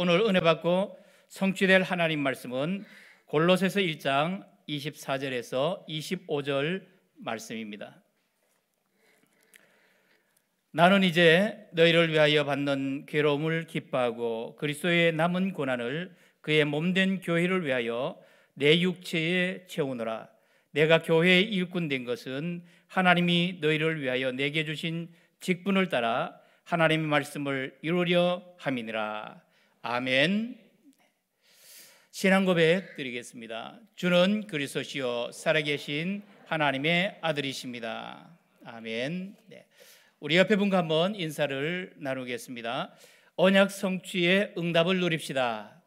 오늘 은혜 받고 성취될 하나님 말씀은 골로새서 1장 24절에서 25절 말씀입니다. 나는 이제 너희를 위하여 받는 괴로움을 기뻐하고 그리스도의 남은 고난을 그의 몸 된 교회를 위하여 내 육체에 채우노라. 내가 교회의 일꾼 된 것은 하나님이 너희를 위하여 내게 주신 직분을 따라 하나님의 말씀을 이루려 함이니라. 아멘. 신앙 고백 드리겠습니다. 주는 그리스도시요 살아계신 하나님의 아들이십니다. 아멘. 네. 우리 옆에 분과 한번 인사를 나누겠습니다. 언약 성취의 응답을 누립시다.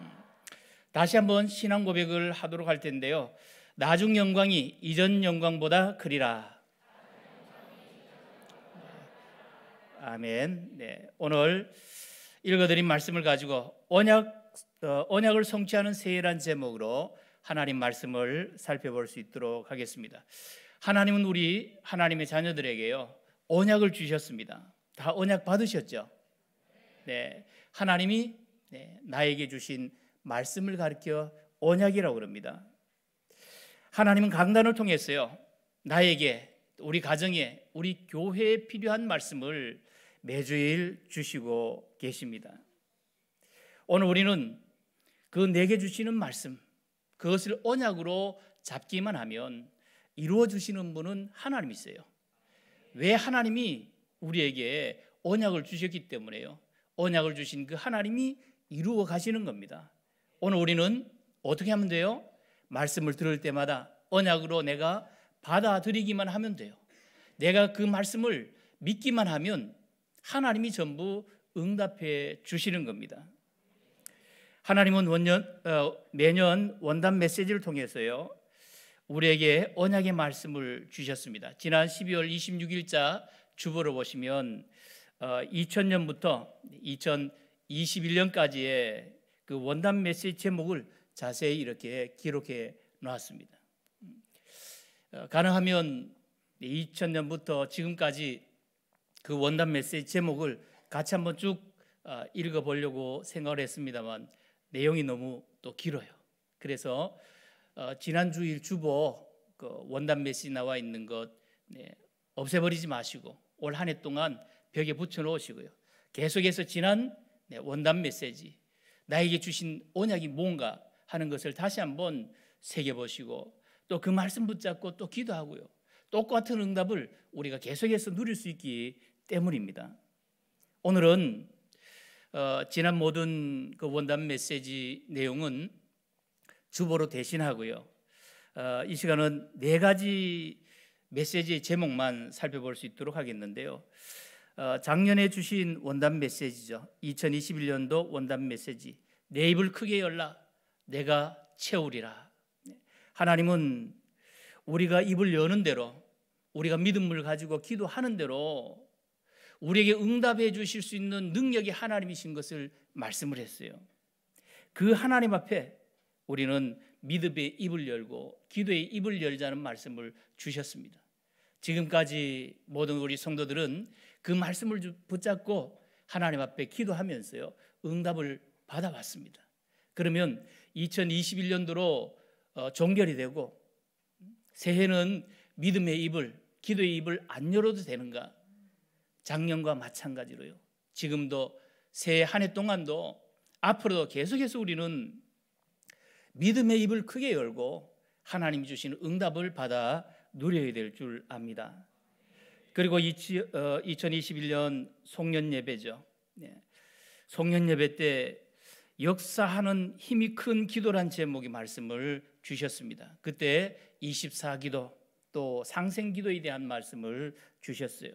음. 다시 한번 신앙 고백을 하도록 할 텐데요. 나중 영광이 이전 영광보다 크리라. 아멘. 네, 오늘 읽어드린 말씀을 가지고 언약 어, 언약을 성취하는 세란 제목으로 하나님 말씀을 살펴볼 수 있도록 하겠습니다. 하나님은 우리 하나님의 자녀들에게요 언약을 주셨습니다. 다 언약 받으셨죠? 네, 하나님이 네, 나에게 주신 말씀을 가르켜 언약이라고 그럽니다. 하나님은 강단을 통해서요 나에게 우리 가정에 우리 교회에 필요한 말씀을 매주일 주시고 계십니다. 오늘 우리는 그 내게 주시는 말씀, 그것을 언약으로 잡기만 하면 이루어 주시는 분은 하나님이세요. 왜 하나님이 우리에게 언약을 주셨기 때문에요. 언약을 주신 그 하나님이 이루어 가시는 겁니다. 오늘 우리는 어떻게 하면 돼요? 말씀을 들을 때마다 언약으로 내가 받아들이기만 하면 돼요. 내가 그 말씀을 믿기만 하면 하나님이 전부 응답해 주시는 겁니다. 하나님은 원년, 어, 매년 원단 메시지를 통해서요 우리에게 언약의 말씀을 주셨습니다. 지난 12월 26일자 주보를 보시면 어, 2000년부터 2021년까지의 그 원단 메시지 제목을 자세히 이렇게 기록해 놨습니다. 어, 가능하면 2000년부터 지금까지 그 원단 메시지 제목을 같이 한번 쭉 어, 읽어보려고 생각을 했습니다만 내용이 너무 또 길어요. 그래서 어, 지난 주일 주보 그 원단 메시지 나와 있는 것 네, 없애버리지 마시고 올한해 동안 벽에 붙여놓으시고요. 계속해서 지난 네, 원단 메시지 나에게 주신 언약이 뭔가 하는 것을 다시 한번 새겨보시고 또 그 말씀 붙잡고 또 기도하고요. 똑같은 응답을 우리가 계속해서 누릴 수 있기 때문입니다. 오늘은 어, 지난 모든 그 원단 메시지 내용은 주보로 대신하고요. 어, 이 시간은 네 가지 메시지의 제목만 살펴볼 수 있도록 하겠는데요. 어, 작년에 주신 원단 메시지죠. 2021년도 원단 메시지. 내 입을 크게 열라. 내가 채우리라. 네. 하나님은 우리가 입을 여는 대로 우리가 믿음을 가지고 기도하는 대로 우리에게 응답해 주실 수 있는 능력이 하나님이신 것을 말씀을 했어요. 그 하나님 앞에 우리는 믿음의 입을 열고 기도의 입을 열자는 말씀을 주셨습니다. 지금까지 모든 우리 성도들은 그 말씀을 붙잡고 하나님 앞에 기도하면서요 응답을 받아왔습니다. 그러면 2021년도로 어, 종결이 되고 음, 새해는 믿음의 입을 기도의 입을 안 열어도 되는가? 작년과 마찬가지로요. 지금도 새해 한 해 동안도 앞으로도 계속해서 우리는 믿음의 입을 크게 열고 하나님이 주신 응답을 받아 누려야 될 줄 압니다. 그리고 2021년 어, 송년 예배죠. 네. 송년 예배 때 역사하는 힘이 큰 기도란 제목의 말씀을 주셨습니다. 그때 24기도 또 상생기도에 대한 말씀을 주셨어요.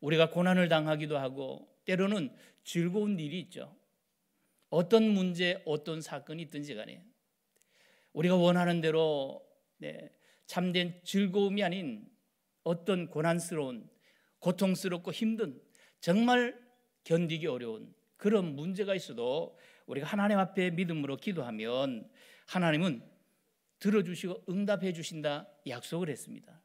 우리가 고난을 당하기도 하고 때로는 즐거운 일이 있죠. 어떤 문제, 어떤 사건이 있든지 간에 우리가 원하는 대로 네, 참된 즐거움이 아닌 어떤 고난스러운 고통스럽고 힘든 정말 견디기 어려운 그런 문제가 있어도 우리가 하나님 앞에 믿음으로 기도하면 하나님은 들어주시고 응답해 주신다 약속을 했습니다.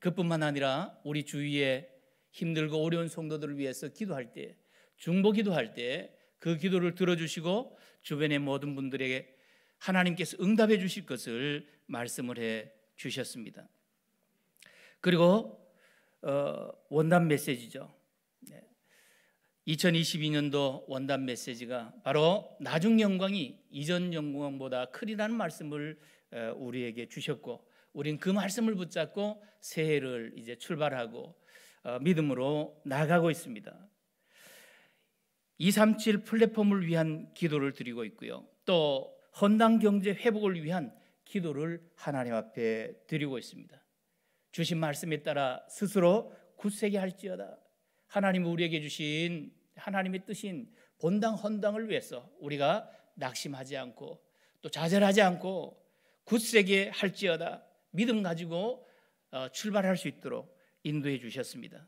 그뿐만 아니라 우리 주위에 힘들고 어려운 성도들을 위해서 기도할 때, 중보 기도할 때 그 기도를 들어주시고 주변의 모든 분들에게 하나님께서 응답해 주실 것을 말씀을 해 주셨습니다. 그리고 어, 원단 메시지죠. 2022년도 원단 메시지가 바로 나중 영광이 이전 영광보다 크리라는 말씀을 어, 우리에게 주셨고 우린 그 말씀을 붙잡고 새해를 이제 출발하고 어, 믿음으로 나가고 있습니다. 237 플랫폼을 위한 기도를 드리고 있고요. 또 헌당 경제 회복을 위한 기도를 하나님 앞에 드리고 있습니다. 주신 말씀에 따라 스스로 굳세게 할지어다. 하나님 우리에게 주신 하나님의 뜻인 본당 헌당을 위해서 우리가 낙심하지 않고 또 좌절하지 않고 굳세게 할지어다 믿음 가지고 어, 출발할 수 있도록 인도해 주셨습니다.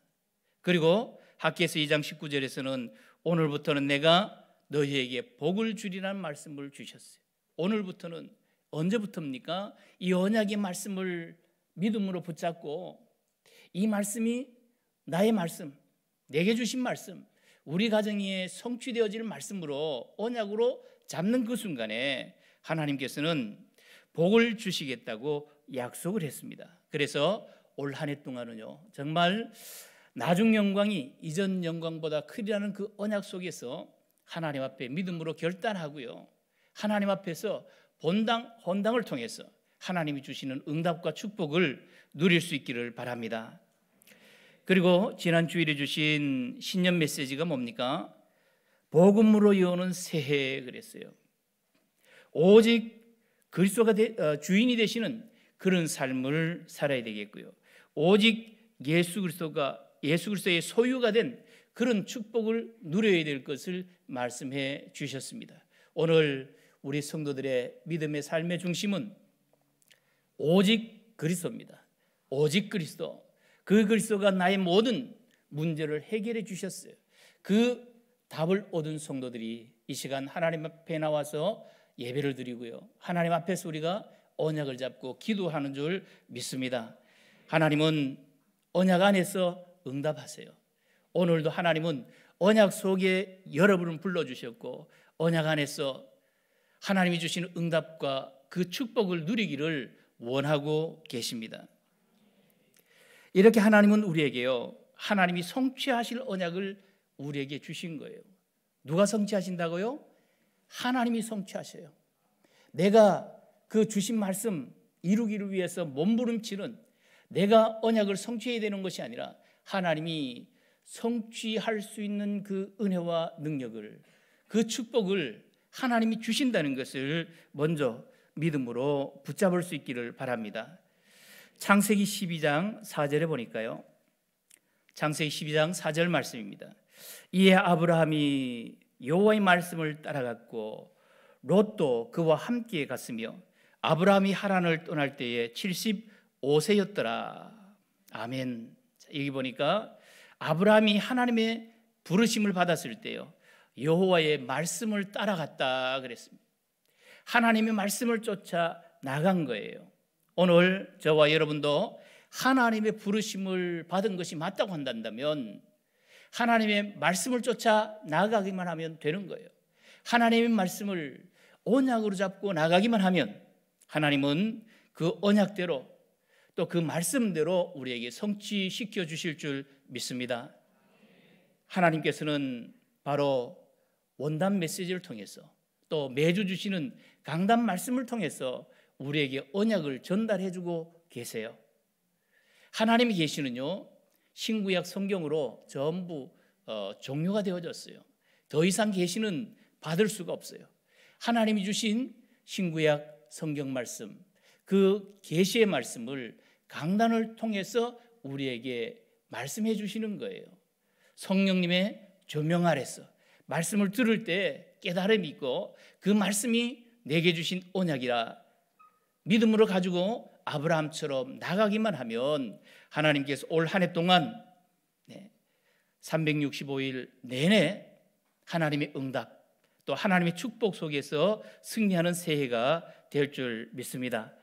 그리고 학계에서 2장 19절에서는 오늘부터는 내가 너희에게 복을 주리라는 말씀을 주셨어요. 오늘부터는 언제부터입니까? 이 언약의 말씀을 믿음으로 붙잡고 이 말씀이 나의 말씀, 내게 주신 말씀, 우리 가정에 성취되어질 말씀으로 언약으로 잡는 그 순간에 하나님께서는 복을 주시겠다고 약속을 했습니다. 그래서 올한해 동안은요 정말 나중 영광이 이전 영광보다 크리라는 그 언약 속에서 하나님 앞에 믿음으로 결단하고요 하나님 앞에서 본당 헌당을 통해서 하나님이 주시는 응답과 축복을 누릴 수 있기를 바랍니다. 그리고 지난 주일에 주신 신년 메시지가 뭡니까? 복음으로 이어오는 새해 그랬어요. 오직 그리스도가 어, 주인이 되시는 그런 삶을 살아야 되겠고요. 오직 예수 그리스도가 예수 그리스도의 소유가 된 그런 축복을 누려야 될 것을 말씀해 주셨습니다. 오늘 우리 성도들의 믿음의 삶의 중심은 오직 그리스도입니다. 오직 그리스도. 그 그리스도가 나의 모든 문제를 해결해 주셨어요. 그 답을 얻은 성도들이 이 시간 하나님 앞에 나와서 예배를 드리고요. 하나님 앞에서 우리가 언약을 잡고 기도하는 줄 믿습니다. 하나님은 언약 안에서 응답하세요. 오늘도 하나님은 언약 속에 여러분을 불러주셨고 언약 안에서 하나님이 주신 응답과 그 축복을 누리기를 원하고 계십니다. 이렇게 하나님은 우리에게요. 하나님이 성취하실 언약을 우리에게 주신 거예요. 누가 성취하신다고요? 하나님이 성취하셔요. 내가 그 주신 말씀 이루기를 위해서 몸부림치는 내가 언약을 성취해야 되는 것이 아니라 하나님이 성취할 수 있는 그 은혜와 능력을 그 축복을 하나님이 주신다는 것을 먼저 믿음으로 붙잡을 수 있기를 바랍니다. 창세기 12장 4절에 보니까요. 창세기 12장 4절 말씀입니다. 이에 아브라함이 여호와의 말씀을 따라갔고 롯도 그와 함께 갔으며 아브라함이 하란을 떠날 때에 70 5세였더라. 아멘. 여기 보니까 아브라함이 하나님의 부르심을 받았을 때요. 여호와의 말씀을 따라갔다 그랬습니다. 하나님의 말씀을 쫓아 나간 거예요. 오늘 저와 여러분도 하나님의 부르심을 받은 것이 맞다고 한다면 하나님의 말씀을 쫓아 나가기만 하면 되는 거예요. 하나님의 말씀을 언약으로 잡고 나가기만 하면 하나님은 그 언약대로 또그 말씀대로 우리에게 성취시켜 주실 줄 믿습니다. 하나님께서는 바로 원단 메시지를 통해서 또 매주 주시는 강단 말씀을 통해서 우리에게 언약을 전달해 주고 계세요. 하나님의 계시는요. 신구약 성경으로 전부 어, 종료가 되어졌어요. 더 이상 계시는 받을 수가 없어요. 하나님이 주신 신구약 성경 말씀 그 계시의 말씀을 강단을 통해서 우리에게 말씀해 주시는 거예요. 성령님의 조명 아래서 말씀을 들을 때 깨달음이 있고 그 말씀이 내게 주신 언약이라 믿음으로 가지고 아브라함처럼 나가기만 하면 하나님께서 올 한 해 동안 365일 내내 하나님의 응답 또 하나님의 축복 속에서 승리하는 새해가 될 줄 믿습니다.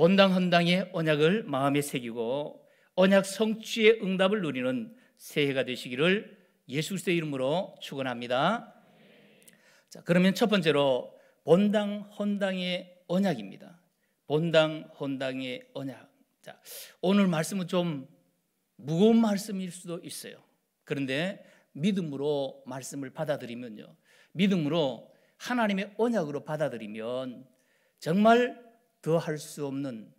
본당 헌당의 언약을 마음에 새기고 언약 성취의 응답을 누리는 새해가 되시기를 예수 그리스도의 이름으로 축원합니다. 자, 그러면 첫 번째로 본당 헌당의 언약입니다. 본당 헌당의 언약. 자, 오늘 말씀은 좀 무거운 말씀일 수도 있어요. 그런데 믿음으로 말씀을 받아들이면요. 믿음으로 하나님의 언약으로 받아들이면 정말 더할 수 없는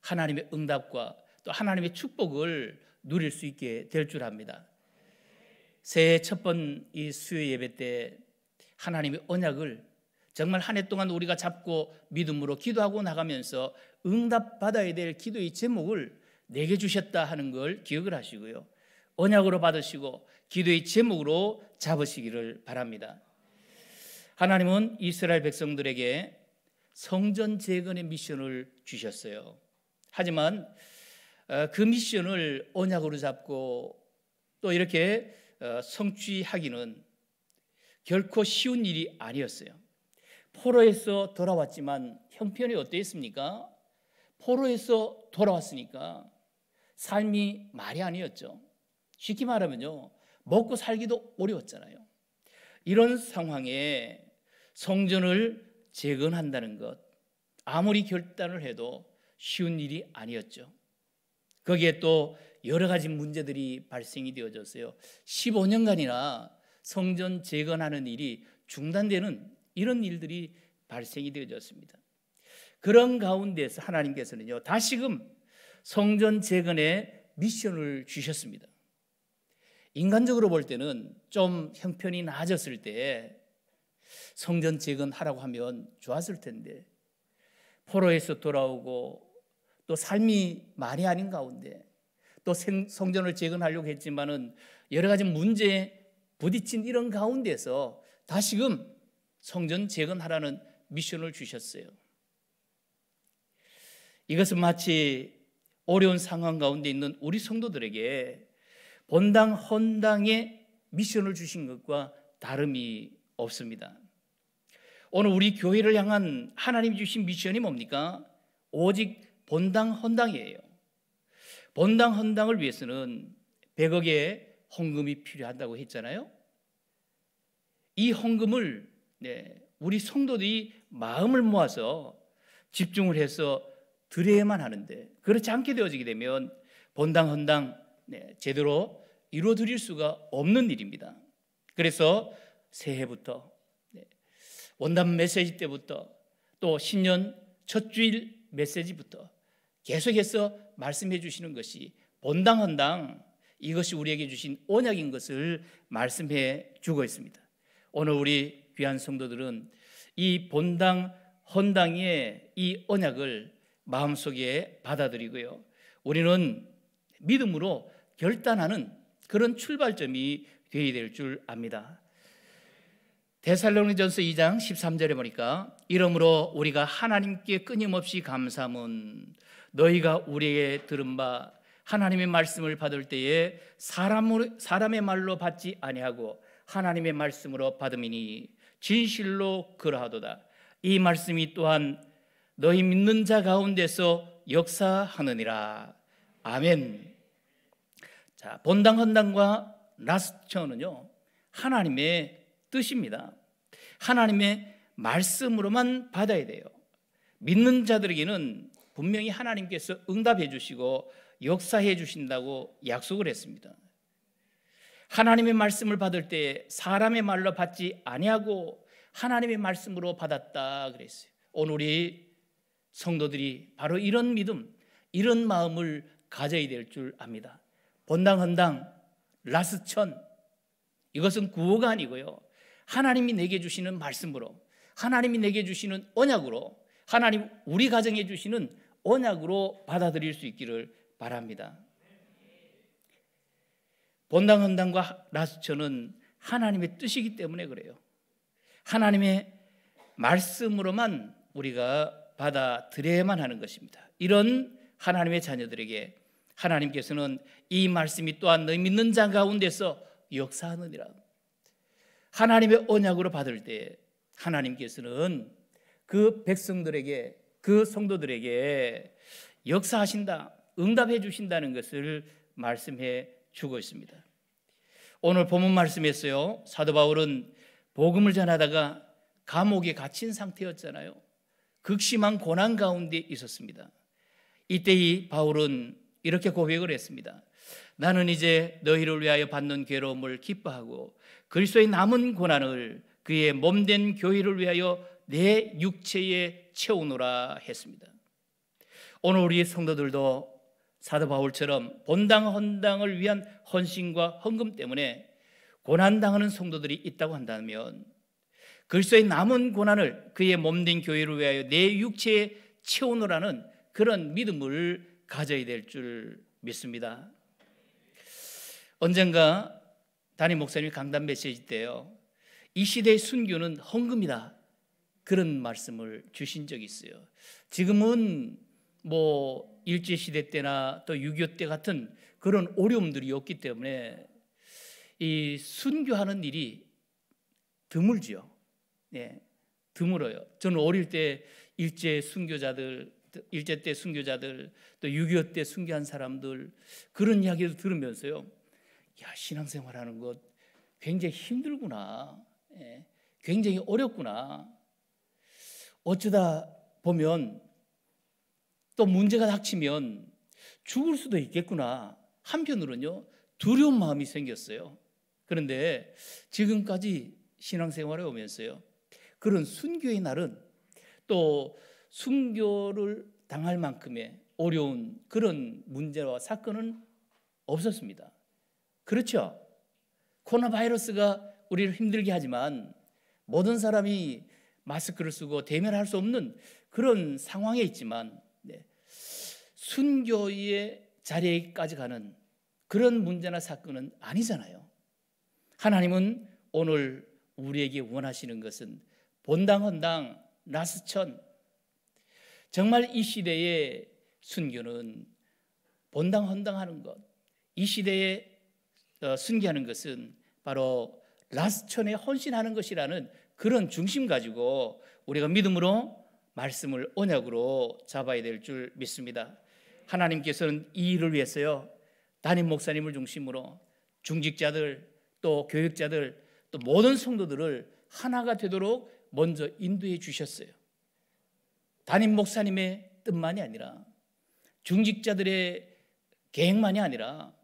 하나님의 응답과 또 하나님의 축복을 누릴 수 있게 될 줄 압니다. 새해 첫번 이 수요 예배 때 하나님의 언약을 정말 한 해 동안 우리가 잡고 믿음으로 기도하고 나가면서 응답받아야 될 기도의 제목을 내게 주셨다 하는 걸 기억을 하시고요. 언약으로 받으시고 기도의 제목으로 잡으시기를 바랍니다. 하나님은 이스라엘 백성들에게 성전 재건의 미션을 주셨어요. 하지만 어, 그 미션을 언약으로 잡고 또 이렇게 어, 성취하기는 결코 쉬운 일이 아니었어요. 포로에서 돌아왔지만 형편이 어땠습니까? 포로에서 돌아왔으니까 삶이 말이 아니었죠. 쉽게 말하면요. 먹고 살기도 어려웠잖아요. 이런 상황에 성전을 재건한다는 것 아무리 결단을 해도 쉬운 일이 아니었죠. 거기에 또 여러 가지 문제들이 발생이 되어졌어요. 15년간이나 성전 재건하는 일이 중단되는 이런 일들이 발생이 되어졌습니다. 그런 가운데서 하나님께서는요, 다시금 성전 재건의 미션을 주셨습니다. 인간적으로 볼 때는 좀 형편이 나아졌을 때 성전 재건하라고 하면 좋았을 텐데 포로에서 돌아오고 또 삶이 말이 아닌 가운데 또 성전을 재건하려고 했지만은 여러 가지 문제에 부딪힌 이런 가운데서 다시금 성전 재건하라는 미션을 주셨어요. 이것은 마치 어려운 상황 가운데 있는 우리 성도들에게 본당 헌당의 미션을 주신 것과 다름이 없습니다. 오늘 우리 교회를 향한 하나님 주신 미션이 뭡니까? 오직 본당 헌당이에요. 본당 헌당을 위해서는 100억의 헌금이 필요하다고 했잖아요. 이 헌금을 네, 우리 성도들이 마음을 모아서 집중을 해서 드려야만 하는데 그렇지 않게 되어지게 되면 본당 헌당 네, 제대로 이루어 드릴 수가 없는 일입니다. 그래서 새해부터 원단 메시지 때부터 또 신년 첫 주일 메시지부터 계속해서 말씀해 주시는 것이 본당한당 이것이 우리에게 주신 언약인 것을 말씀해 주고 있습니다. 오늘 우리 귀한 성도들은 이 본당 헌당의 이 언약을 마음속에 받아들이고요. 우리는 믿음으로 결단하는 그런 출발점이 되어야 될 줄 압니다. 데살로니전서 2장 13절에 보니까 이러므로 우리가 하나님께 끊임없이 감사문 너희가 우리에게 들은 바 하나님의 말씀을 받을 때에 사람으로, 사람의 말로 받지 아니하고 하나님의 말씀으로 받음이니 진실로 그러하도다 이 말씀이 또한 너희 믿는 자 가운데서 역사하느니라 아멘 자 본당 헌당과 라스천은요 하나님의 뜻입니다. 하나님의 말씀으로만 받아야 돼요. 믿는 자들에게는 분명히 하나님께서 응답해 주시고 역사해 주신다고 약속을 했습니다. 하나님의 말씀을 받을 때 사람의 말로 받지 아니하고 하나님의 말씀으로 받았다 그랬어요. 오늘 우 성도들이 바로 이런 믿음, 이런 마음을 가져야 될 줄 압니다. 본당 헌당 라스천 이것은 구호가 아니고요. 하나님이 내게 주시는 말씀으로 하나님이 내게 주시는 언약으로 하나님 우리 가정에 주시는 언약으로 받아들일 수 있기를 바랍니다. 본당 헌당과 라스처는 하나님의 뜻이기 때문에 그래요. 하나님의 말씀으로만 우리가 받아들여야만 하는 것입니다. 이런 하나님의 자녀들에게 하나님께서는 이 말씀이 또한 너희 믿는 자 가운데서 역사하느니라. 하나님의 언약으로 받을 때 하나님께서는 그 백성들에게 그 성도들에게 역사하신다, 응답해 주신다는 것을 말씀해 주고 있습니다. 오늘 본문 말씀했어요. 사도 바울은 복음을 전하다가 감옥에 갇힌 상태였잖아요. 극심한 고난 가운데 있었습니다. 이때 이 바울은 이렇게 고백을 했습니다. 나는 이제 너희를 위하여 받는 괴로움을 기뻐하고 그리스도의 남은 고난을 그의 몸된 교회를 위하여 내 육체에 채우노라 했습니다. 오늘 우리 성도들도 사도 바울처럼 본당 헌당을 위한 헌신과 헌금 때문에 고난당하는 성도들이 있다고 한다면 그리스도의 남은 고난을 그의 몸된 교회를 위하여 내 육체에 채우노라는 그런 믿음을 가져야 될 줄 믿습니다. 언젠가 담임 목사님이 강단 메시지 때요. 이 시대의 순교는 헌금이다. 그런 말씀을 주신 적이 있어요. 지금은 뭐 일제 시대 때나 또6.25때 같은 그런 어려움들이 없기 때문에 이 순교하는 일이 드물지요. 네, 예, 드물어요. 저는 어릴 때 일제 순교자들, 일제 때 순교자들, 또6.25때 순교한 사람들 그런 이야기를 들으면서요. 야, 신앙생활 하는 것 굉장히 힘들구나. 예, 굉장히 어렵구나. 어쩌다 보면 또 문제가 닥치면 죽을 수도 있겠구나. 한편으로는요, 두려운 마음이 생겼어요. 그런데 지금까지 신앙생활에 오면서요, 그런 순교의 날은 또 순교를 당할 만큼의 어려운 그런 문제와 사건은 없었습니다. 그렇죠. 코로나 바이러스가 우리를 힘들게 하지만 모든 사람이 마스크를 쓰고 대면할 수 없는 그런 상황에 있지만 네. 순교의 자리에까지 가는 그런 문제나 사건은 아니잖아요. 하나님은 오늘 우리에게 원하시는 것은 본당, 헌당, 나스천. 정말 이 시대의 순교는 본당, 헌당하는 것, 이 시대의 어, 순기하는 것은 바로 라스천에 헌신하는 것이라는 그런 중심 가지고 우리가 믿음으로 말씀을 언약으로 잡아야 될 줄 믿습니다. 하나님께서는 이 일을 위해서요. 담임 목사님을 중심으로 중직자들 또 교육자들 또 모든 성도들을 하나가 되도록 먼저 인도해 주셨어요. 담임 목사님의 뜻만이 아니라 중직자들의 계획만이 아니라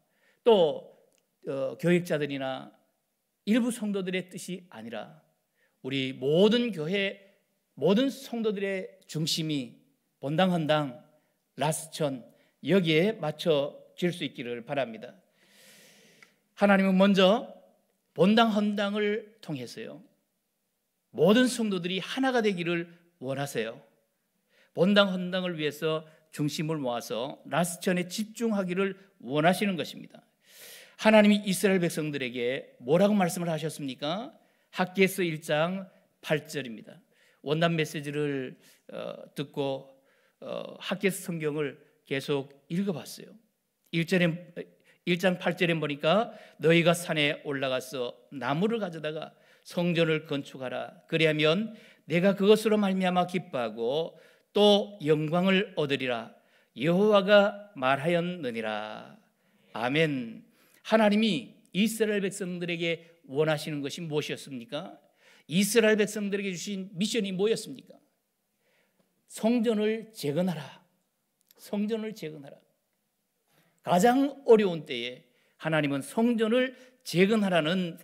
또 어, 교육자들이나 일부 성도들의 뜻이 아니라 우리 모든 교회 모든 성도들의 중심이 본당 헌당 라스천 여기에 맞춰질 수 있기를 바랍니다. 하나님은 먼저 본당 헌당을 통해서요. 모든 성도들이 하나가 되기를 원하세요. 본당 헌당을 위해서 중심을 모아서 라스천에 집중하기를 원하시는 것입니다. 하나님이 이스라엘 백성들에게 뭐라고 말씀을 하셨습니까? 학계서 1장 8절입니다. 원단 메시지를 어, 듣고 어, 학계서 성경을 계속 읽어봤어요. 1절에 1장 8절에 보니까 너희가 산에 올라가서 나무를 가져다가 성전을 건축하라. 그리하면 내가 그것으로 말미암아 기뻐하고 또 영광을 얻으리라. 여호와가 말하였느니라. 아멘. 하나님이 이스라엘 백성들에게 원하시는 것이 무엇이었습니까? 이스라엘 백성들에게 주신 미션이 뭐였습니까? 성전을 재건하라. 성전을 재건하라. 가장 어려운 때에 하나님은 성전을 재건하라는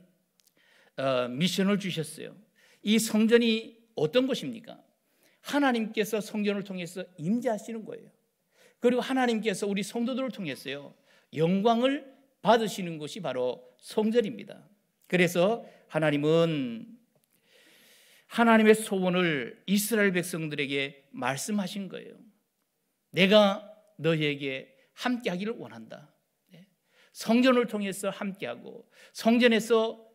어, 미션을 주셨어요. 이 성전이 어떤 것입니까? 하나님께서 성전을 통해서 임재하시는 거예요. 그리고 하나님께서 우리 성도들을 통해서요. 영광을 받으시는 것이 바로 성전입니다. 그래서 하나님은 하나님의 소원을 이스라엘 백성들에게 말씀하신 거예요. 내가 너희에게 함께 하기를 원한다. 네. 성전을 통해서 함께하고 성전에서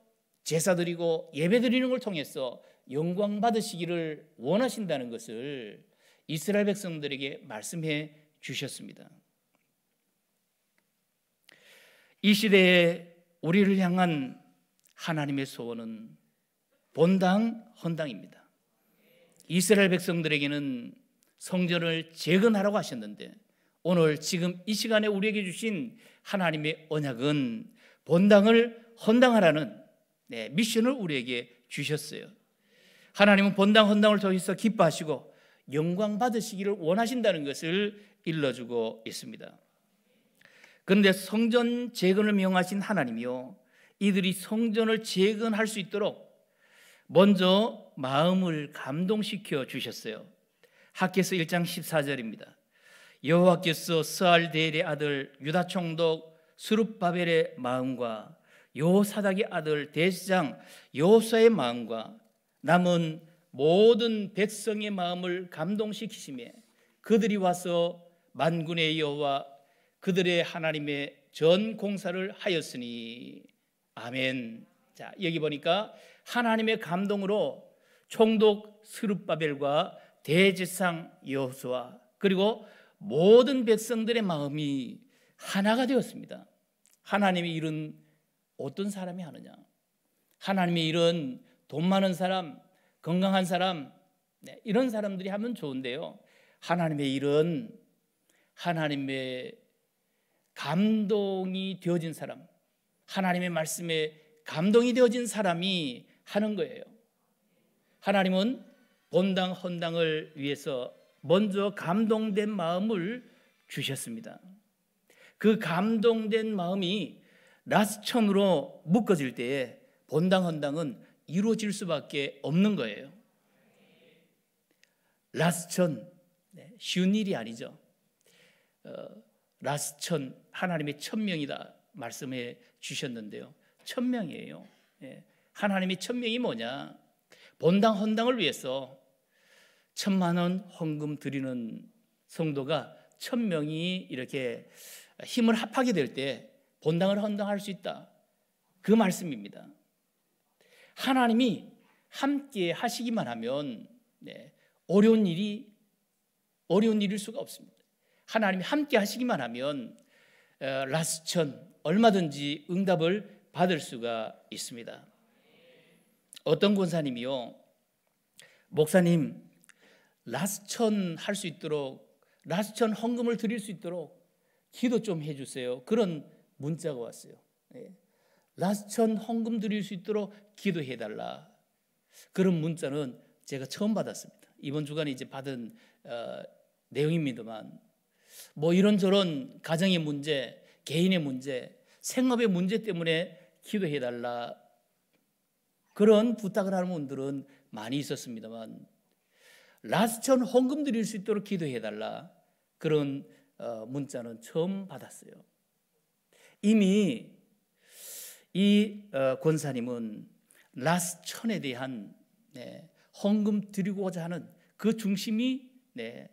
제사 드리고 예배 드리는 걸 통해서 영광 받으시기를 원하신다는 것을 이스라엘 백성들에게 말씀해 주셨습니다. 이 시대에 우리를 향한 하나님의 소원은 본당 헌당입니다. 이스라엘 백성들에게는 성전을 재건하라고 하셨는데 오늘 지금 이 시간에 우리에게 주신 하나님의 언약은 본당을 헌당하라는 네, 미션을 우리에게 주셨어요. 하나님은 본당 헌당을 통해서 기뻐하시고 영광 받으시기를 원하신다는 것을 일러주고 있습니다. 그런데 성전 재건을 명하신 하나님이요. 이들이 성전을 재건할 수 있도록 먼저 마음을 감동시켜 주셨어요. 학계서 1장 14절입니다. 여호와께서 스알데일의 아들 유다 총독 수룹바벨의 마음과 여사닥의 아들 대시장 여사의 마음과 남은 모든 백성의 마음을 감동시키심에 그들이 와서 만군의 여호와 그들의 하나님의 전 공사를 하였으니 아멘. 자, 여기 보니까 하나님의 감동으로 총독 스룹바벨과 대제상 여호수아 그리고 모든 백성들의 마음이 하나가 되었습니다. 하나님의 일은 어떤 사람이 하느냐? 하나님의 일은 돈 많은 사람, 건강한 사람, 네, 이런 사람들이 하면 좋은데요. 하나님의 일은 하나님의 감동이 되어진 사람, 하나님의 말씀에 감동이 되어진 사람이 하는 거예요. 하나님은 본당 헌당을 위해서 먼저 감동된 마음을 주셨습니다. 그 감동된 마음이 나스천으로 묶어질 때에 본당 헌당은 이루어질 수밖에 없는 거예요. 라스천 네, 쉬운 일이 아니죠. 어, 라스천 하나님의 천명이다 말씀해 주셨는데요. 천명이에요. 예. 하나님의 천명이 뭐냐? 본당 헌당을 위해서 천만 원 헌금 드리는 성도가 천 명이 이렇게 힘을 합하게 될 때 본당을 헌당할 수 있다. 그 말씀입니다. 하나님이 함께 하시기만 하면 네, 어려운 일이 어려운 일일 수가 없습니다. 하나님이 함께 하시기만 하면 어, 라스천 얼마든지 응답을 받을 수가 있습니다. 어떤 권사님이요, 목사님 라스천 할 수 있도록 라스천 헌금을 드릴 수 있도록 기도 좀 해주세요. 그런 문자가 왔어요. 예. 라스천 헌금 드릴 수 있도록 기도해달라. 그런 문자는 제가 처음 받았습니다. 이번 주간에 이제 받은 어, 내용입니다만 뭐 이런저런 가정의 문제, 개인의 문제, 생업의 문제 때문에 기도해 달라 그런 부탁을 하는 분들은 많이 있었습니다만 라스천 헌금 드릴 수 있도록 기도해 달라 그런 어, 문자는 처음 받았어요. 이미 이 어, 권사님은 라스천에 대한 네, 헌금 드리고자 하는 그 중심이 네,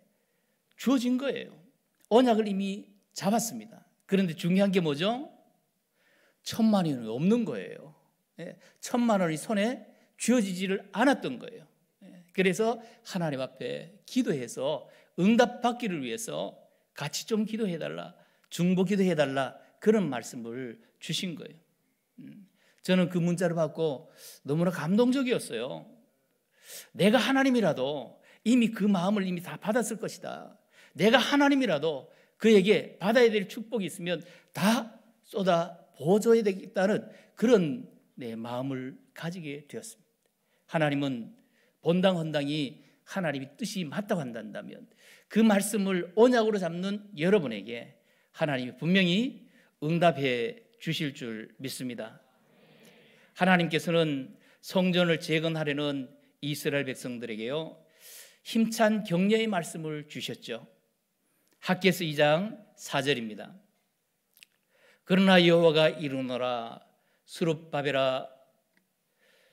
주어진 거예요. 언약을 이미 잡았습니다. 그런데 중요한 게 뭐죠? 천만 원이 없는 거예요. 예, 천만 원이 손에 쥐어지지를 않았던 거예요. 예, 그래서 하나님 앞에 기도해서 응답받기를 위해서 같이 좀 기도해달라, 중보 기도해달라 그런 말씀을 주신 거예요. 음, 저는 그 문자를 받고 너무나 감동적이었어요. 내가 하나님이라도 이미 그 마음을 이미 다 받았을 것이다. 내가 하나님이라도 그에게 받아야 될 축복이 있으면 다 쏟아 보조해야 되겠다는 그런 내 마음을 가지게 되었습니다. 하나님은 본당 헌당이 하나님의 뜻이 맞다고 한다면 그 말씀을 언약으로 잡는 여러분에게 하나님이 분명히 응답해 주실 줄 믿습니다. 하나님께서는 성전을 재건하려는 이스라엘 백성들에게요 힘찬 격려의 말씀을 주셨죠. 학계서 2장 4절입니다. 그러나 여호와가 이르노라 수룹바벨아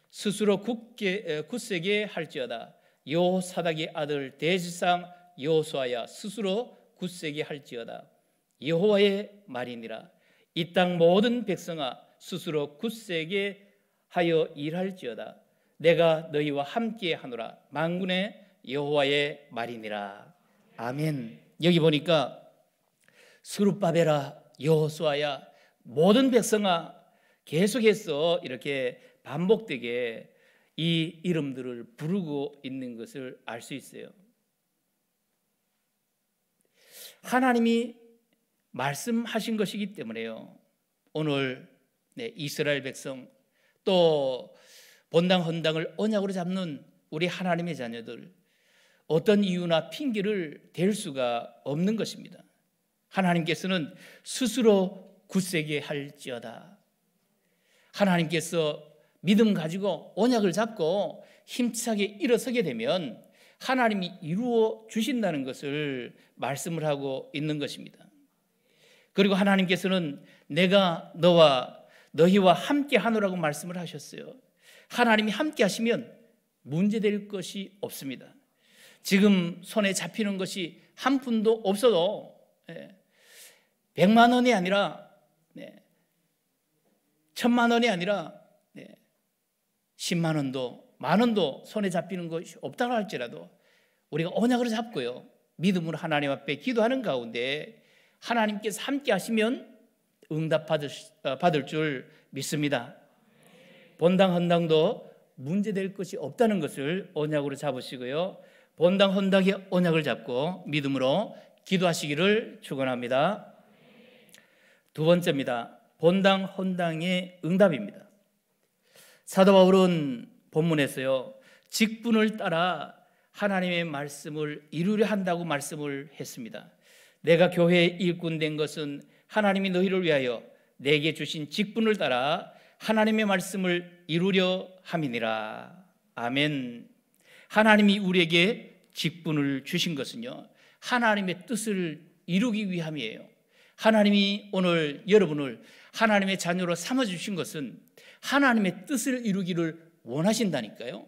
스스로 굳게 굳세게 할지어다 여호사닥의 아들 대지상 여호수아야 스스로 굳세게 할지어다 여호와의 말이니라 이 땅 모든 백성아 스스로 굳세게 하여 일할지어다 내가 너희와 함께 하노라 만군의 여호와의 말이니라 아멘. 여기 보니까 스룹바베라 여호수아야 모든 백성아 계속해서 이렇게 반복되게 이 이름들을 부르고 있는 것을 알 수 있어요. 하나님이 말씀하신 것이기 때문에요. 오늘 네, 이스라엘 백성 또 본당 헌당을 언약으로 잡는 우리 하나님의 자녀들 어떤 이유나 핑계를 댈 수가 없는 것입니다. 하나님께서는 스스로 굳세게 할지어다. 하나님께서 믿음 가지고 언약을 잡고 힘차게 일어서게 되면 하나님이 이루어 주신다는 것을 말씀을 하고 있는 것입니다. 그리고 하나님께서는 내가 너와 너희와 함께 하노라고 말씀을 하셨어요. 하나님이 함께 하시면 문제될 것이 없습니다. 지금 손에 잡히는 것이 한 푼도 없어도 100만 예, 원이 아니라 1 0만 원이 아니라 10만 원도 만 원도 손에 잡히는 것이 없다고 할지라도 우리가 언약으로 잡고요. 믿음으로 하나님 앞에 기도하는 가운데 하나님께서 함께 하시면 응답 받을, 어, 받을 줄 믿습니다. 본당 헌당도 문제될 것이 없다는 것을 언약으로 잡으시고요. 본당 헌당의 언약을 잡고 믿음으로 기도하시기를 축원합니다. 두 번째입니다. 본당 헌당의 응답입니다. 사도 바울은 본문에서요. 직분을 따라 하나님의 말씀을 이루려 한다고 말씀을 했습니다. 내가 교회에 일꾼된 것은 하나님이 너희를 위하여 내게 주신 직분을 따라 하나님의 말씀을 이루려 함이니라. 아멘. 하나님이 우리에게 직분을 주신 것은요. 하나님의 뜻을 이루기 위함이에요. 하나님이 오늘 여러분을 하나님의 자녀로 삼아 주신 것은 하나님의 뜻을 이루기를 원하신다니까요.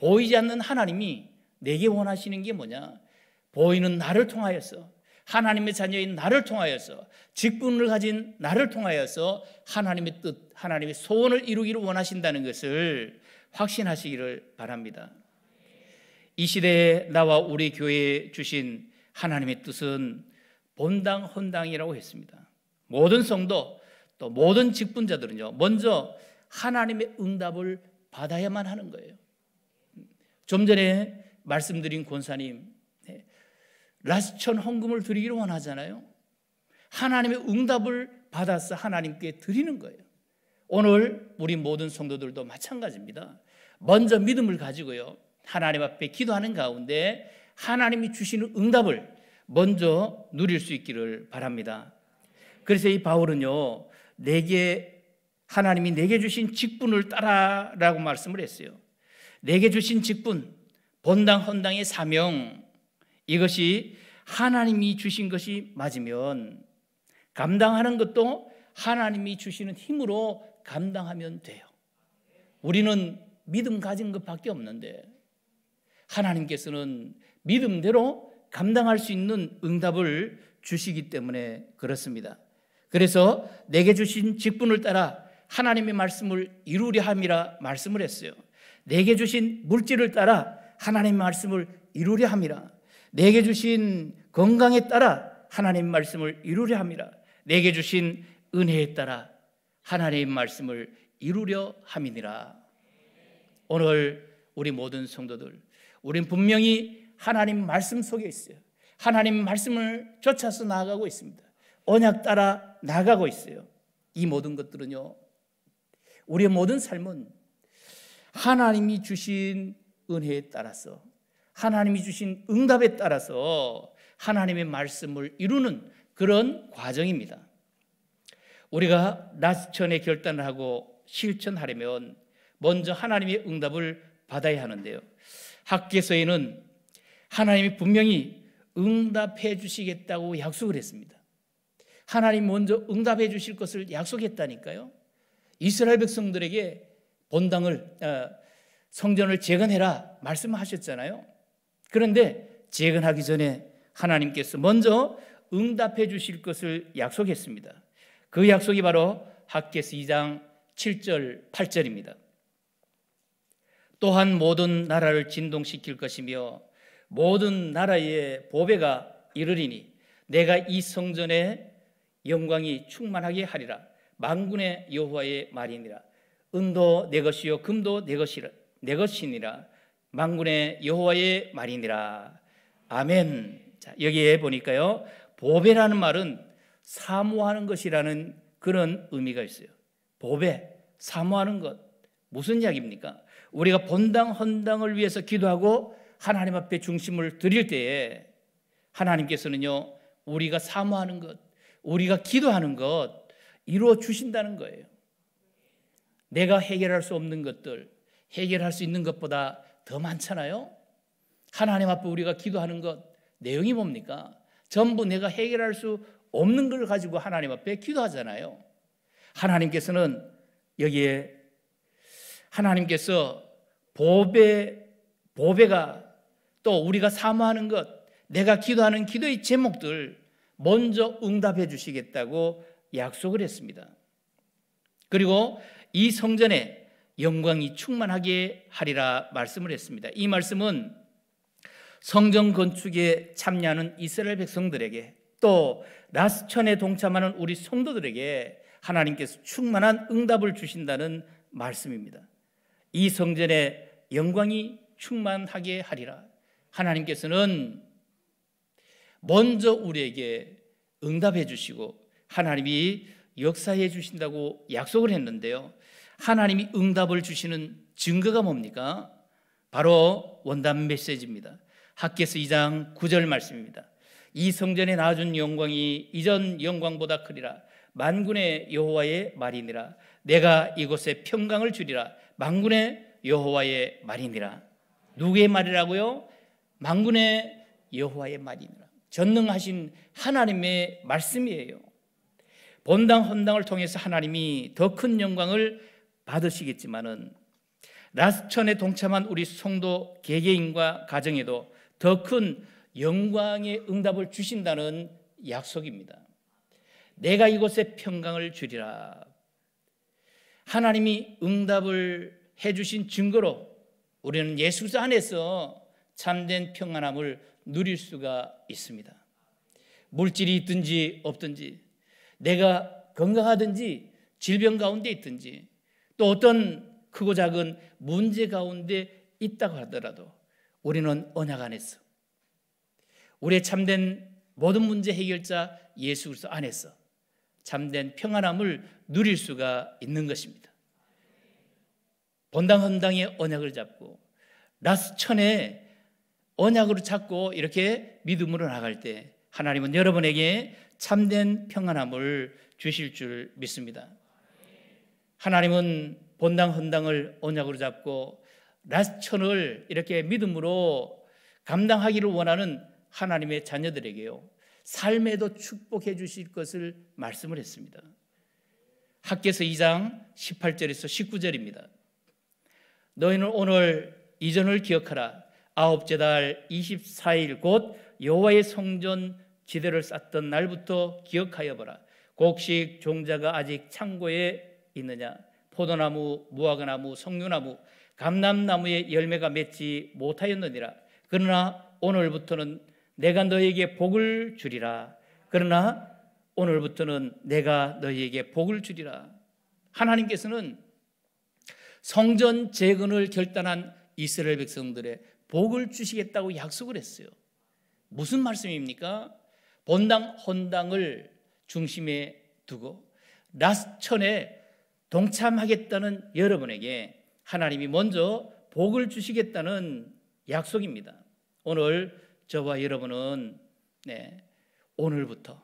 보이지 않는 하나님이 내게 원하시는 게 뭐냐? 보이는 나를 통하여서 하나님의 자녀인 나를 통하여서 직분을 가진 나를 통하여서 하나님의 뜻, 하나님의 소원을 이루기를 원하신다는 것을 확신하시기를 바랍니다. 이 시대에 나와 우리 교회에 주신 하나님의 뜻은 본당 헌당이라고 했습니다. 모든 성도 또 모든 직분자들은요. 먼저 하나님의 응답을 받아야만 하는 거예요. 좀 전에 말씀드린 권사님 네, 라스천 헌금을 드리기로 원하잖아요. 하나님의 응답을 받아서 하나님께 드리는 거예요. 오늘 우리 모든 성도들도 마찬가지입니다. 먼저 믿음을 가지고요. 하나님 앞에 기도하는 가운데 하나님이 주시는 응답을 먼저 누릴 수 있기를 바랍니다. 그래서 이 바울은요, 내게 하나님이 내게 주신 직분을 따라라고 말씀을 했어요. 내게 주신 직분, 본당 헌당의 사명 이것이 하나님이 주신 것이 맞으면 감당하는 것도 하나님이 주시는 힘으로 감당하면 돼요. 우리는 믿음 가진 것밖에 없는데 하나님께서는 믿음대로 감당할 수 있는 응답을 주시기 때문에 그렇습니다. 그래서 내게 주신 직분을 따라 하나님의 말씀을 이루려 함이라 말씀을 했어요. 내게 주신 물질을 따라 하나님의 말씀을 이루려 함이라. 내게 주신 건강에 따라 하나님 말씀을 이루려 함이라. 내게 주신 은혜에 따라 하나님의 말씀을 이루려 함이니라. 오늘 우리 모든 성도들 우린 분명히 하나님 말씀 속에 있어요. 하나님 말씀을 쫓아서 나아가고 있습니다. 언약 따라 나가고 있어요. 이 모든 것들은요. 우리의 모든 삶은 하나님이 주신 은혜에 따라서 하나님이 주신 응답에 따라서 하나님의 말씀을 이루는 그런 과정입니다. 우리가 낙천의 결단을 하고 실천하려면 먼저 하나님의 응답을 받아야 하는데요. 학계서에는 하나님이 분명히 응답해 주시겠다고 약속을 했습니다. 하나님 먼저 응답해 주실 것을 약속했다니까요. 이스라엘 백성들에게 본당을 어, 성전을 재건해라 말씀하셨잖아요. 그런데 재건하기 전에 하나님께서 먼저 응답해 주실 것을 약속했습니다. 그 약속이 바로 학계서 2장 7절 8절입니다. 또한 모든 나라를 진동시킬 것이며 모든 나라의 보배가 이르리니 내가 이 성전에 영광이 충만하게 하리라 만군의 여호와의 말이니라 은도 내 것이요 금도 내 것이라 내 것이니라 만군의 여호와의 말이니라 아멘. 자 여기에 보니까요 보배라는 말은 사모하는 것이라는 그런 의미가 있어요. 보배 사모하는 것 무슨 이야기입니까? 우리가 본당 헌당을 위해서 기도하고 하나님 앞에 중심을 드릴 때에 하나님께서는요 우리가 사모하는 것, 우리가 기도하는 것 이루어 주신다는 거예요. 내가 해결할 수 없는 것들 해결할 수 있는 것보다 더 많잖아요. 하나님 앞에 우리가 기도하는 것 내용이 뭡니까? 전부 내가 해결할 수 없는 걸 가지고 하나님 앞에 기도하잖아요. 하나님께서는 여기에 하나님께서 보배, 보배가 또 우리가 사모하는 것, 내가 기도하는 기도의 제목들 먼저 응답해 주시겠다고 약속을 했습니다. 그리고 이 성전에 영광이 충만하게 하리라 말씀을 했습니다. 이 말씀은 성전 건축에 참여하는 이스라엘 백성들에게 또 라스천에 동참하는 우리 성도들에게 하나님께서 충만한 응답을 주신다는 말씀입니다. 이 성전에 영광이 충만하게 하리라. 하나님께서는 먼저 우리에게 응답해 주시고 하나님이 역사해 주신다고 약속을 했는데요. 하나님이 응답을 주시는 증거가 뭡니까? 바로 원단 메시지입니다. 학계서 2장 9절 말씀입니다. 이 성전에 나준 영광이 이전 영광보다 크리라 만군의 여호와의 말이니라 내가 이곳에 평강을 주리라 망군의 여호와의 말이니라. 누구의 말이라고요? 망군의 여호와의 말이니라. 전능하신 하나님의 말씀이에요. 본당 헌당을 통해서 하나님이 더 큰 영광을 받으시겠지만은 라스천에 동참한 우리 성도 개개인과 가정에도 더 큰 영광의 응답을 주신다는 약속입니다. 내가 이곳에 평강을 주리라. 하나님이 응답을 해주신 증거로 우리는 예수 안에서 참된 평안함을 누릴 수가 있습니다. 물질이 있든지 없든지 내가 건강하든지 질병 가운데 있든지 또 어떤 크고 작은 문제 가운데 있다고 하더라도 우리는 언약 안에서 우리의 참된 모든 문제 해결자 예수 안에서 참된 평안함을 누릴 수가 있는 것입니다. 본당 헌당의 언약을 잡고 라스천의 언약으로 잡고 이렇게 믿음으로 나갈 때 하나님은 여러분에게 참된 평안함을 주실 줄 믿습니다. 하나님은 본당 헌당을 언약으로 잡고 라스천을 이렇게 믿음으로 감당하기를 원하는 하나님의 자녀들에게요. 삶에도 축복해 주실 것을 말씀을 했습니다. 학계서 2장 18절에서 19절입니다. 너희는 오늘 이전을 기억하라. 아홉째 달 24일 곧 여호와의 성전 지대를 쌓던 날부터 기억하여 보라. 곡식 종자가 아직 창고에 있느냐? 포도나무, 무화과나무, 석류나무, 감람나무의 열매가 맺지 못하였느니라. 그러나 오늘부터는 내가 너에게 복을 주리라. 그러나 오늘부터는 내가 너희에게 복을 주리라. 하나님께서는 성전 재건을 결단한 이스라엘 백성들의 복을 주시겠다고 약속을 했어요. 무슨 말씀입니까? 본당 혼당을 중심에 두고 라스천에 동참하겠다는 여러분에게 하나님이 먼저 복을 주시겠다는 약속입니다. 오늘 저와 여러분은 네, 오늘부터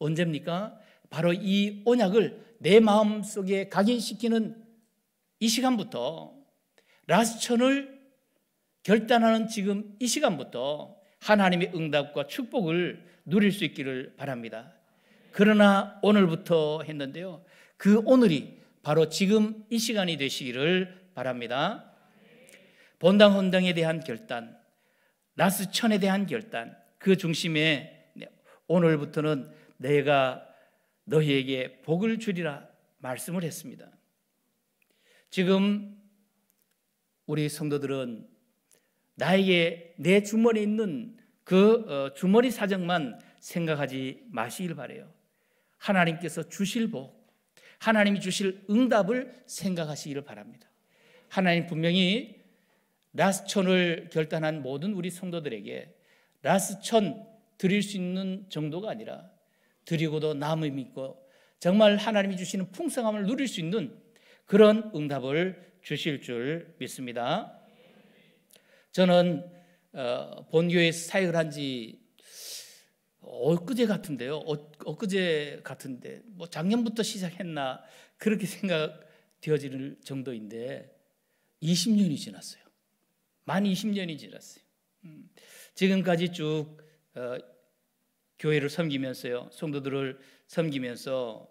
언제입니까? 바로 이 언약을 내 마음 속에 각인시키는 이 시간부터 라스천을 결단하는 지금 이 시간부터 하나님의 응답과 축복을 누릴 수 있기를 바랍니다. 그러나 오늘부터 했는데요. 그 오늘이 바로 지금 이 시간이 되시기를 바랍니다. 본당 헌당에 대한 결단, 나스천에 대한 결단 그 중심에 네, 오늘부터는 내가 너희에게 복을 주리라 말씀을 했습니다. 지금 우리 성도들은 나에게 내 주머니에 있는 그 어, 주머니 사정만 생각하지 마시길 바래요. 하나님께서 주실 복, 하나님이 주실 응답을 생각하시기를 바랍니다. 하나님 분명히 라스촌을 결단한 모든 우리 성도들에게 라스촌 드릴 수 있는 정도가 아니라 드리고도 남음 있고 정말 하나님이 주시는 풍성함을 누릴 수 있는 그런 응답을 주실 줄 믿습니다. 저는 어, 본교에 사역을 한지 엊그제 같은데요. 어, 엊그제 같은데 뭐 작년부터 시작했나 그렇게 생각되어질 정도인데 20년이 지났어요. 만 20년이 지났어요. 음. 지금까지 쭉 어, 교회를 섬기면서요, 성도들을 섬기면서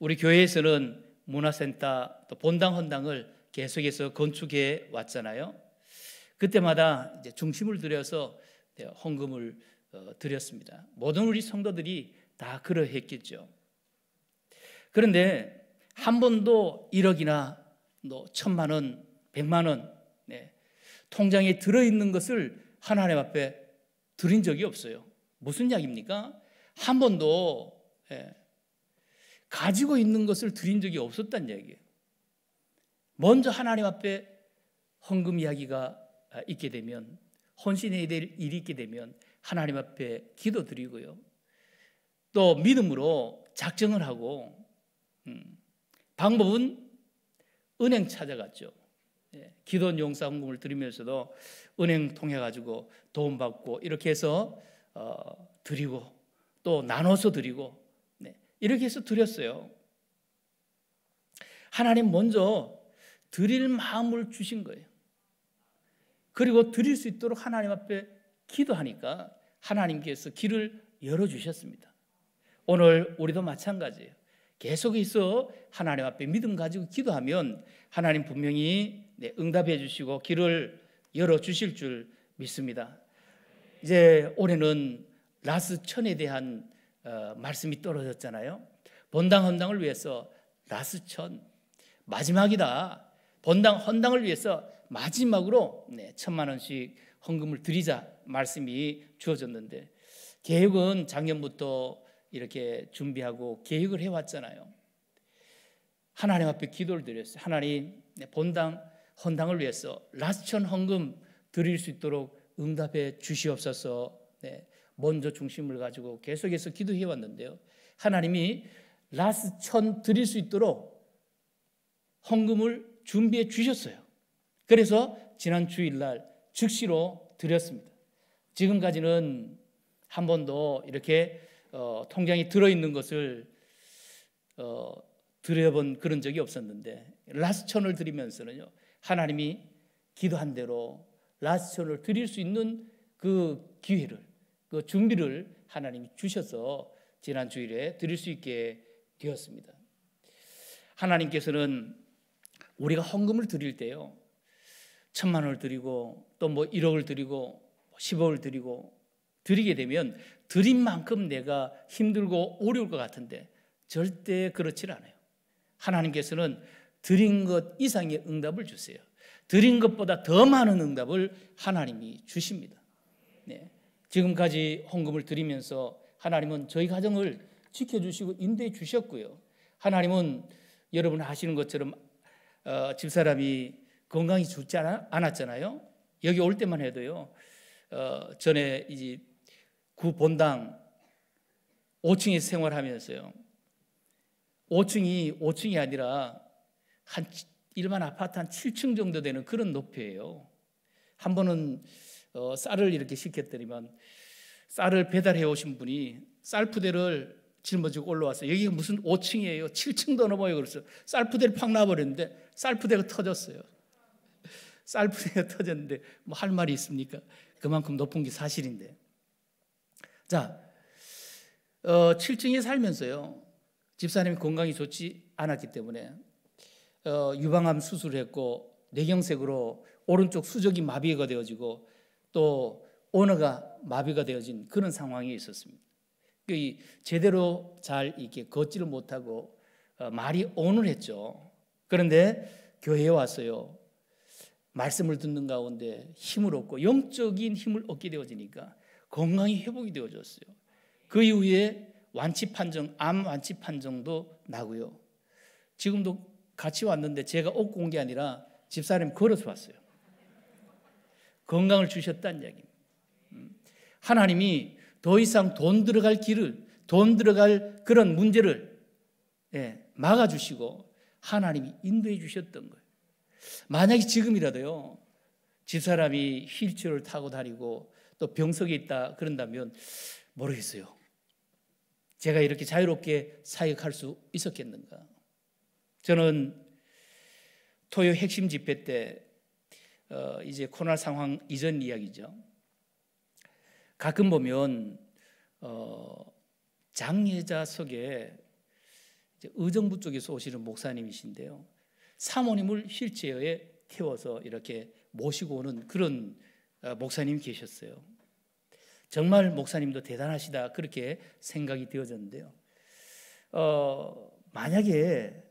우리 교회에서는 문화센터 또 본당 헌당을 계속해서 건축해 왔잖아요. 그때마다 이제 중심을 들여서 헌금을 어, 드렸습니다. 모든 우리 성도들이 다 그러했겠죠. 그런데 한 번도 1억이나 또 뭐 천만 원, 백만 원 통장에 들어있는 것을 하나님 앞에 드린 적이 없어요. 무슨 약입니까? 한 번도 예, 가지고 있는 것을 드린 적이 없었단 얘기예요. 먼저 하나님 앞에 헌금 이야기가 아, 있게 되면 헌신해야 될 일이 있게 되면 하나님 앞에 기도 드리고요. 또 믿음으로 작정을 하고 음, 방법은 은행 찾아갔죠. 예, 기도 용사 헌금을 드리면서도 은행 통해 가지고 도움 받고 이렇게 해서 어, 드리고 또 나눠서 드리고 네, 이렇게 해서 드렸어요. 하나님 먼저 드릴 마음을 주신 거예요. 그리고 드릴 수 있도록 하나님 앞에 기도하니까 하나님께서 길을 열어 주셨습니다. 오늘 우리도 마찬가지예요. 계속 해서 하나님 앞에 믿음 가지고 기도하면 하나님 분명히 네, 응답해 주시고 길을 열어 주실 줄 믿습니다. 이제 올해는 라스 천에 대한 어, 말씀이 떨어졌잖아요. 본당 헌당을 위해서 라스 천 마지막이다. 본당 헌당을 위해서 마지막으로 네, 천만 원씩 헌금을 드리자 말씀이 주어졌는데 계획은 작년부터 이렇게 준비하고 계획을 해왔잖아요. 하나님 앞에 기도를 드렸어요. 하나님 본당 헌당을 위해서 라천 스 헌금 드릴 수 있도록 응답해 주시옵소서. 네, 먼저 중심을 가지고 계속해서 기도해 왔는데요. 하나님이 라스천 드릴 수 있도록 헌금을 준비해 주셨어요. 그래서 지난 주일날 즉시로 드렸습니다. 지금까지는 한 번도 이렇게 어, 통장이 들어있는 것을 어, 드려본 그런 적이 없었는데 라스천을 드리면서는요 하나님이 기도한 대로 라스천을 드릴 수 있는 그 기회를 그 준비를 하나님이 주셔서 지난 주일에 드릴 수 있게 되었습니다. 하나님께서는 우리가 헌금을 드릴 때요 천만 원을 드리고 또뭐 1억을 드리고 10억을 드리고 드리게 되면 드린 만큼 내가 힘들고 어려울 것 같은데 절대 그렇지 않아요. 하나님께서는 드린 것 이상의 응답을 주세요. 드린 것보다 더 많은 응답을 하나님이 주십니다. 네. 지금까지 헌금을 드리면서 하나님은 저희 가정을 지켜주시고 인도해 주셨고요. 하나님은 여러분 아시는 것처럼 어, 집사람이 건강이 좋지 않았잖아요. 여기 올 때만 해도요. 어, 전에 이제 구 본당 5층에 생활하면서요. 5층이 5층이 아니라 한 일반 아파트 한 7층 정도 되는 그런 높이예요. 한 번은 어, 쌀을 이렇게 시켰더니만 쌀을 배달해 오신 분이 쌀 부대를 짊어지고 올라왔어요. 여기가 무슨 5층이에요? 7층도 넘어요. 그래서 쌀 부대를 팍 놔버렸는데 쌀 부대가 터졌어요. 쌀 부대가 터졌는데 뭐 할 말이 있습니까? 그만큼 높은 게 사실인데. 자, 어, 7층에 살면서요. 집사님이 건강이 좋지 않았기 때문에 어, 유방암 수술을 했고 뇌경색으로 오른쪽 수족이 마비가 되어지고 또 언어가 마비가 되어진 그런 상황이 있었습니다. 그 제대로 잘 이렇게 걷지를 못하고 어, 말이 오늘했죠. 그런데 교회에 왔어요. 말씀을 듣는 가운데 힘을 얻고 영적인 힘을 얻게 되어지니까 건강이 회복이 되어졌어요. 그 이후에 완치 판정, 암 완치 판정도 나고요. 지금도 같이 왔는데 제가 옷고온 게 아니라 집사람이 걸어서 왔어요. 건강을 주셨다는 이야기입니다. 음. 하나님이 더 이상 돈 들어갈 길을, 돈 들어갈 그런 문제를 예, 막아주시고 하나님이 인도해 주셨던 거예요. 만약에 지금이라도요, 집사람이 휠체어를 타고 다니고 또 병석이 있다 그런다면 모르겠어요. 제가 이렇게 자유롭게 사역할 수 있었겠는가? 저는 토요 핵심 집회 때 어, 이제 코로나 상황 이전 이야기죠. 가끔 보면 어, 장례자석에 의정부 쪽에서 오시는 목사님이신데요. 사모님을 휠체어에 태워서 이렇게 모시고 오는 그런 어, 목사님이 계셨어요. 정말 목사님도 대단하시다 그렇게 생각이 되어졌는데요. 어, 만약에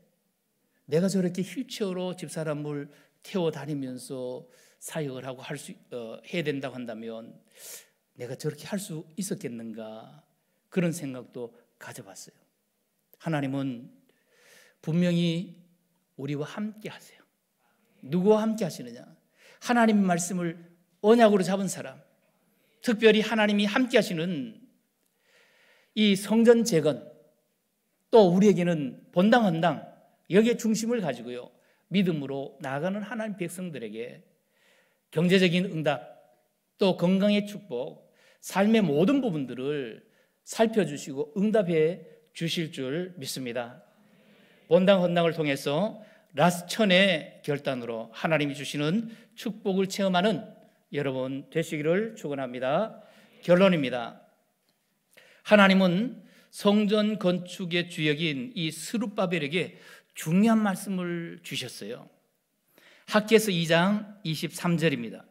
내가 저렇게 휠체어로 집사람을 태워 다니면서 사역을 하고 할수 어, 해야 된다고 한다면 내가 저렇게 할 수 있었겠는가 그런 생각도 가져봤어요. 하나님은 분명히 우리와 함께 하세요. 누구와 함께 하시느냐? 하나님 말씀을 언약으로 잡은 사람, 특별히 하나님이 함께 하시는 이 성전 재건, 또 우리에게는 본당 헌당 여기에 중심을 가지고요. 믿음으로 나아가는 하나님 백성들에게 경제적인 응답, 또 건강의 축복, 삶의 모든 부분들을 살펴주시고 응답해 주실 줄 믿습니다. 본당 헌당을 통해서 라스천의 결단으로 하나님이 주시는 축복을 체험하는 여러분 되시기를 축원합니다. 결론입니다. 하나님은 성전 건축의 주역인 이 스룹바벨에게 중요한 말씀을 주셨어요. 학계서 2장 23절입니다.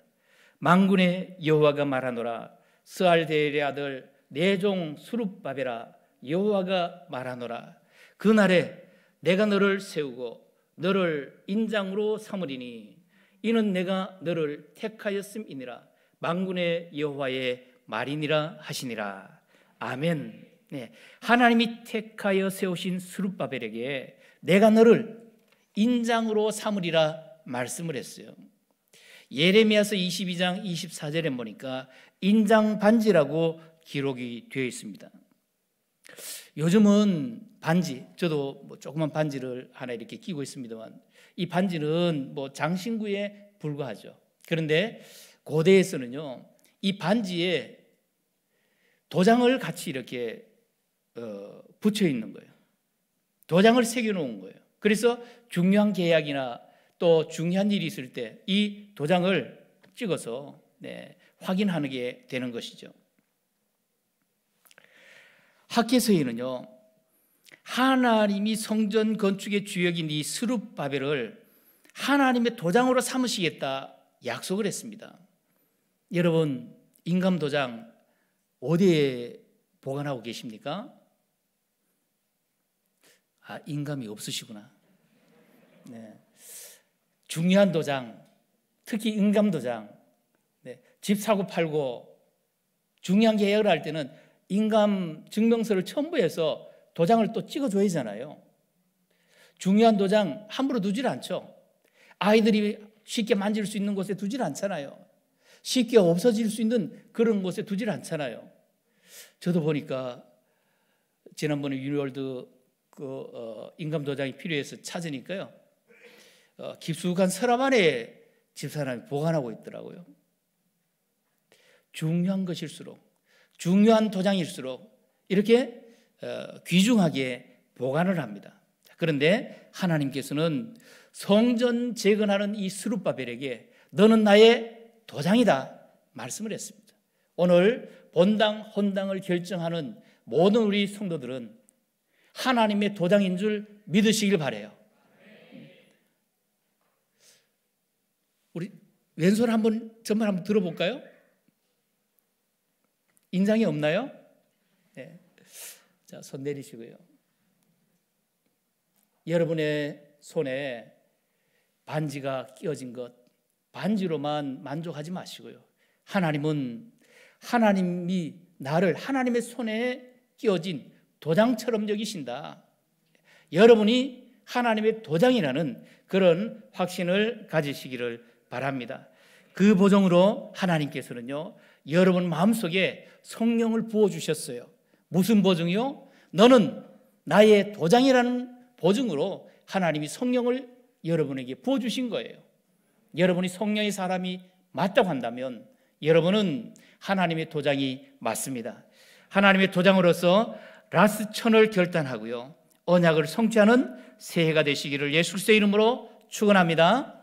망군의 여호와가 말하노라 스알데의 아들 내종 스룹바벨아 여호와가 말하노라 그날에 내가 너를 세우고 너를 인장으로 삼으리니 이는 내가 너를 택하였음이니라 만군의 여호와의 말이니라 하시니라 아멘. 네. 하나님이 택하여 세우신 스룹바벨에게 내가 너를 인장으로 삼으리라 말씀을 했어요. 예레미야서 22장 24절에 보니까 인장 반지라고 기록이 되어 있습니다. 요즘은 반지, 저도 뭐 조그만 반지를 하나 이렇게 끼고 있습니다만 이 반지는 뭐 장신구에 불과하죠. 그런데 고대에서는요, 이 반지에 도장을 같이 이렇게 어, 붙여 있는 거예요. 도장을 새겨 놓은 거예요. 그래서 중요한 계약이나 또 중요한 일이 있을 때 이 도장을 찍어서 네, 확인하는 게 되는 것이죠. 학계서에는요. 하나님이 성전 건축의 주역인 이 스룹바벨을 하나님의 도장으로 삼으시겠다 약속을 했습니다. 여러분, 인감 도장 어디에 보관하고 계십니까? 아, 인감이 없으시구나. 네. 중요한 도장, 특히 인감 도장. 네. 집 사고 팔고 중요한 계약을 할 때는 인감 증명서를 첨부해서 도장을 또 찍어줘야잖아요. 중요한 도장 함부로 두질 않죠. 아이들이 쉽게 만질 수 있는 곳에 두질 않잖아요. 쉽게 없어질 수 있는 그런 곳에 두질 않잖아요. 저도 보니까 지난번에 유니월드 그 어, 인감 도장이 필요해서 찾으니까요. 어, 깊숙한 서랍 안에 집사람이 보관하고 있더라고요. 중요한 것일수록 중요한 도장일수록 이렇게 어, 귀중하게 보관을 합니다. 그런데 하나님께서는 성전 재건하는 이 스룹바벨에게 너는 나의 도장이다 말씀을 했습니다. 오늘 본당 헌당을 결정하는 모든 우리 성도들은 하나님의 도장인 줄 믿으시길 바래요. 우리 왼손 한번 전말 한번 들어볼까요? 인상이 없나요? 네. 자, 손 내리시고요. 여러분의 손에 반지가 끼어진 것, 반지로만 만족하지 마시고요. 하나님은 하나님이 나를 하나님의 손에 끼어진 도장처럼 여기신다. 여러분이 하나님의 도장이라는 그런 확신을 가지시기를 바랍니다. 그 보정으로 하나님께서는요, 여러분 마음속에 성령을 부어주셨어요. 무슨 보증이요? 너는 나의 도장이라는 보증으로 하나님이 성령을 여러분에게 부어주신 거예요. 여러분이 성령의 사람이 맞다고 한다면 여러분은 하나님의 도장이 맞습니다. 하나님의 도장으로서 라스천을 결단하고요. 언약을 성취하는 새해가 되시기를 예수의 이름으로 축원합니다.